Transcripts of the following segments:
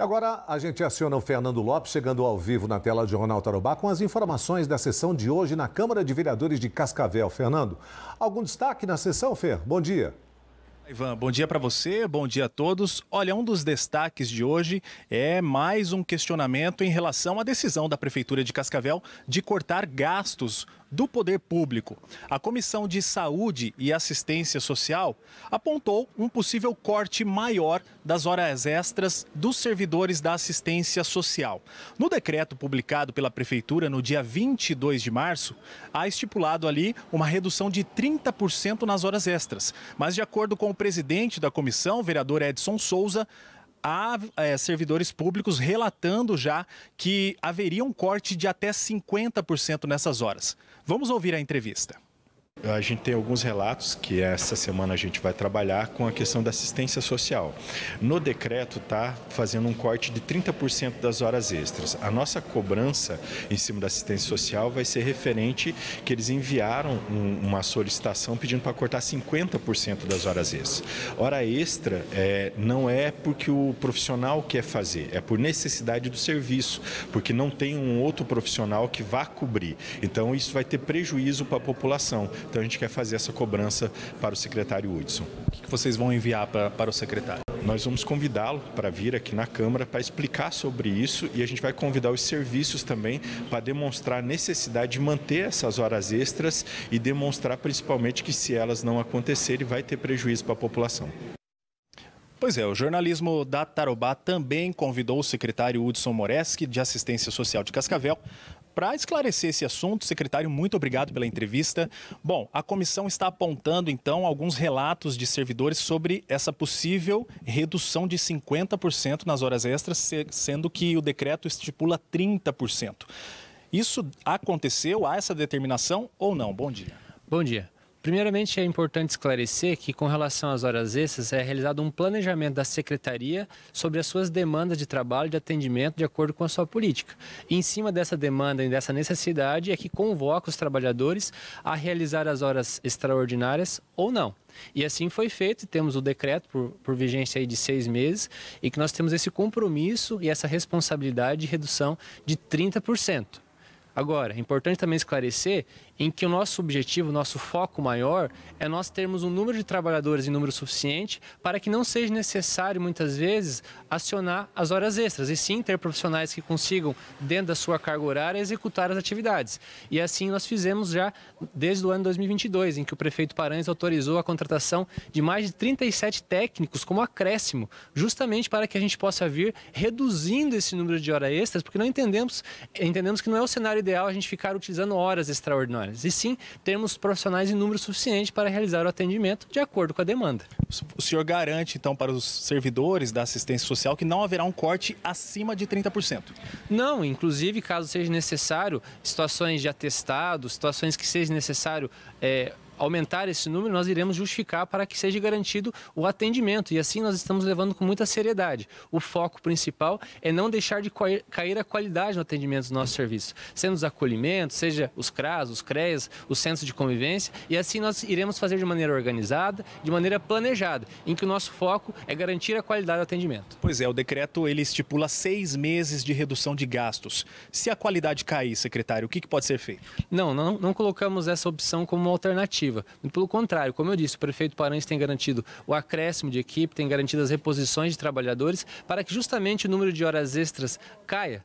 E agora a gente aciona o Fernando Lopes, chegando ao vivo na tela de Jornal Tarobá, com as informações da sessão de hoje na Câmara de Vereadores de Cascavel. Fernando, algum destaque na sessão, Fer? Bom dia. Ivan, bom dia para você, bom dia a todos. Olha, um dos destaques de hoje é mais um questionamento em relação à decisão da Prefeitura de Cascavel de cortar gastos do Poder Público. A Comissão de Saúde e Assistência Social apontou um possível corte maior das horas extras dos servidores da assistência social. No decreto publicado pela Prefeitura no dia 22 de março, há estipulado ali uma redução de 30% nas horas extras. Mas, de acordo com o presidente da comissão, vereador Edson Souza, há é, servidores públicos relatando já que haveria um corte de até 50% nessas horas. Vamos ouvir a entrevista. A gente tem alguns relatos que essa semana a gente vai trabalhar com a questão da assistência social. No decreto está fazendo um corte de 30% das horas extras. A nossa cobrança em cima da assistência social vai ser referente que eles enviaram um, uma solicitação pedindo para cortar 50% das horas extras. Hora extra é, não é porque o profissional quer fazer, é por necessidade do serviço, porque não tem um outro profissional que vá cobrir. Então isso vai ter prejuízo para a população então a gente quer fazer essa cobrança para o secretário Hudson. O que vocês vão enviar para, para o secretário? Nós vamos convidá-lo para vir aqui na Câmara para explicar sobre isso e a gente vai convidar os serviços também para demonstrar a necessidade de manter essas horas extras e demonstrar principalmente que se elas não acontecerem, vai ter prejuízo para a população. Pois é, o jornalismo da Tarobá também convidou o secretário Hudson Moreski, de Assistência Social de Cascavel, para esclarecer esse assunto, secretário, muito obrigado pela entrevista. Bom, a comissão está apontando então alguns relatos de servidores sobre essa possível redução de 50% nas horas extras, sendo que o decreto estipula 30%. Isso aconteceu? Há essa determinação ou não? Bom dia. Bom dia. Primeiramente, é importante esclarecer que, com relação às horas extras, é realizado um planejamento da secretaria sobre as suas demandas de trabalho e de atendimento de acordo com a sua política. E, em cima dessa demanda e dessa necessidade, é que convoca os trabalhadores a realizar as horas extraordinárias ou não. E assim foi feito, temos o decreto por, por vigência de seis meses, e que nós temos esse compromisso e essa responsabilidade de redução de 30%. Agora, é importante também esclarecer em que o nosso objetivo, o nosso foco maior é nós termos um número de trabalhadores em número suficiente para que não seja necessário, muitas vezes, acionar as horas extras, e sim ter profissionais que consigam, dentro da sua carga horária, executar as atividades. E assim nós fizemos já desde o ano 2022, em que o prefeito Paranhos autorizou a contratação de mais de 37 técnicos como acréscimo, justamente para que a gente possa vir reduzindo esse número de horas extras, porque não entendemos, entendemos que não é o cenário ideal a gente ficar utilizando horas extraordinárias e sim termos profissionais em número suficiente para realizar o atendimento de acordo com a demanda. O senhor garante, então, para os servidores da assistência social que não haverá um corte acima de 30%? Não, inclusive, caso seja necessário, situações de atestado, situações que seja necessário. É, aumentar esse número, nós iremos justificar para que seja garantido o atendimento. E assim nós estamos levando com muita seriedade. O foco principal é não deixar de cair a qualidade no atendimento dos nossos serviços, sendo os acolhimentos, seja os CRAS, os CREAS, os centros de convivência. E assim nós iremos fazer de maneira organizada, de maneira planejada, em que o nosso foco é garantir a qualidade do atendimento. Pois é, o decreto ele estipula seis meses de redução de gastos. Se a qualidade cair, secretário, o que, que pode ser feito? Não, não, não colocamos essa opção como uma alternativa. Muito pelo contrário, como eu disse, o prefeito Paranhos tem garantido o acréscimo de equipe, tem garantido as reposições de trabalhadores para que justamente o número de horas extras caia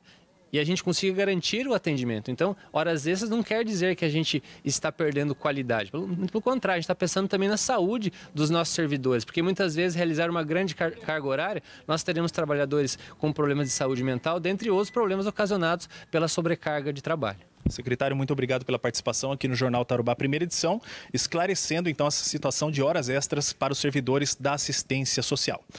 e a gente consiga garantir o atendimento. Então, horas extras não quer dizer que a gente está perdendo qualidade. Pelo, pelo contrário, a gente está pensando também na saúde dos nossos servidores, porque muitas vezes realizar uma grande car carga horária, nós teremos trabalhadores com problemas de saúde mental, dentre outros problemas ocasionados pela sobrecarga de trabalho. Secretário, muito obrigado pela participação aqui no Jornal Tarubá, primeira edição, esclarecendo então essa situação de horas extras para os servidores da assistência social.